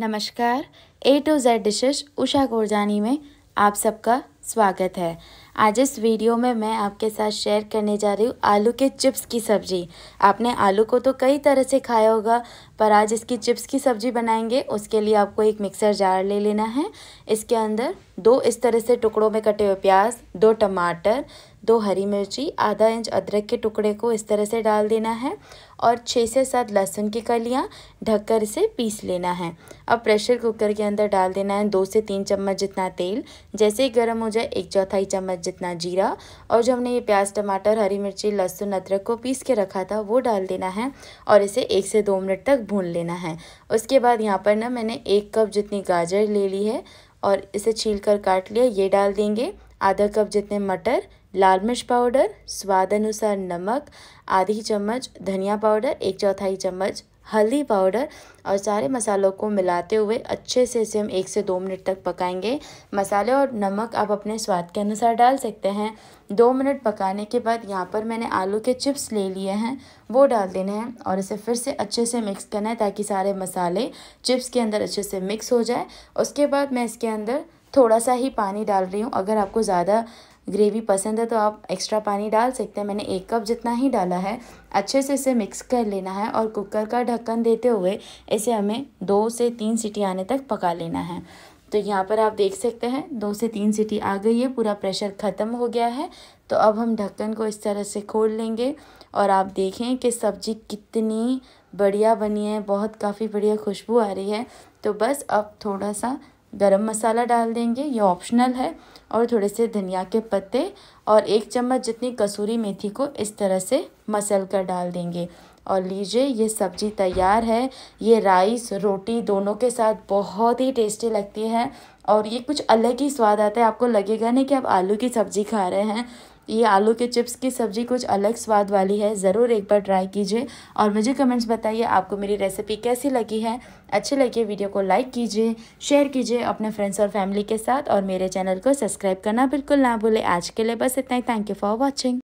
नमस्कार A to Z dishes Usha Gorjani में आप सबका स्वागत है आज इस वीडियो में मैं आपके साथ शेयर करने जा रही हूँ आलू के चिप्स की सब्ज़ी आपने आलू को तो कई तरह से खाया होगा पर आज इसकी चिप्स की सब्ज़ी बनाएंगे उसके लिए आपको एक मिक्सर जार ले लेना है इसके अंदर दो इस तरह से टुकड़ों में कटे हुए प्याज दो टमाटर दो हरी मिर्ची आधा इंच अदरक के टुकड़े को इस तरह से डाल देना है और छः से सात लहसुन की कलियाँ ढककर इसे पीस लेना है अब प्रेशर कुकर के अंदर डाल देना है दो से तीन चम्मच जितना तेल जैसे ही गर्म हो जाए एक चौथाई चम्मच जितना जीरा और जो हमने ये प्याज टमाटर हरी मिर्ची लहसुन अदरक को पीस के रखा था वो डाल देना है और इसे एक से दो मिनट तक भून लेना है उसके बाद यहाँ पर ना मैंने एक कप जितनी गाजर ले ली है और इसे छील कर काट लिया ये डाल देंगे आधा कप जितने मटर लाल मिर्च पाउडर स्वाद अनुसार नमक आधी चम्मच धनिया पाउडर एक चौथाई चम्मच हल्दी पाउडर और सारे मसालों को मिलाते हुए अच्छे से इसे हम एक से दो मिनट तक पकाएंगे मसाले और नमक आप अपने स्वाद के अनुसार डाल सकते हैं दो मिनट पकाने के बाद यहाँ पर मैंने आलू के चिप्स ले लिए हैं वो डाल देने हैं और इसे फिर से अच्छे से मिक्स करना है ताकि सारे मसाले चिप्स के अंदर अच्छे से मिक्स हो जाए उसके बाद मैं इसके अंदर थोड़ा सा ही पानी डाल रही हूँ अगर आपको ज़्यादा ग्रेवी पसंद है तो आप एक्स्ट्रा पानी डाल सकते हैं मैंने एक कप जितना ही डाला है अच्छे से इसे मिक्स कर लेना है और कुकर का ढक्कन देते हुए इसे हमें दो से तीन सीटी आने तक पका लेना है तो यहाँ पर आप देख सकते हैं दो से तीन सीटी आ गई है पूरा प्रेशर ख़त्म हो गया है तो अब हम ढक्कन को इस तरह से खोल लेंगे और आप देखें कि सब्ज़ी कितनी बढ़िया बनी है बहुत काफ़ी बढ़िया खुशबू आ रही है तो बस अब थोड़ा सा गरम मसाला डाल देंगे ये ऑप्शनल है और थोड़े से धनिया के पत्ते और एक चम्मच जितनी कसूरी मेथी को इस तरह से मसल कर डाल देंगे और लीजिए ये सब्जी तैयार है ये राइस रोटी दोनों के साथ बहुत ही टेस्टी लगती है और ये कुछ अलग ही स्वाद आता है आपको लगेगा नहीं कि आप आलू की सब्ज़ी खा रहे हैं ये आलू के चिप्स की सब्ज़ी कुछ अलग स्वाद वाली है ज़रूर एक बार ट्राई कीजिए और मुझे कमेंट्स बताइए आपको मेरी रेसिपी कैसी लगी है अच्छी लगी वीडियो को लाइक कीजिए शेयर कीजिए अपने फ्रेंड्स और फैमिली के साथ और मेरे चैनल को सब्सक्राइब करना बिल्कुल ना भूलें आज के लिए बस इतना ही थैंक यू फॉर वॉचिंग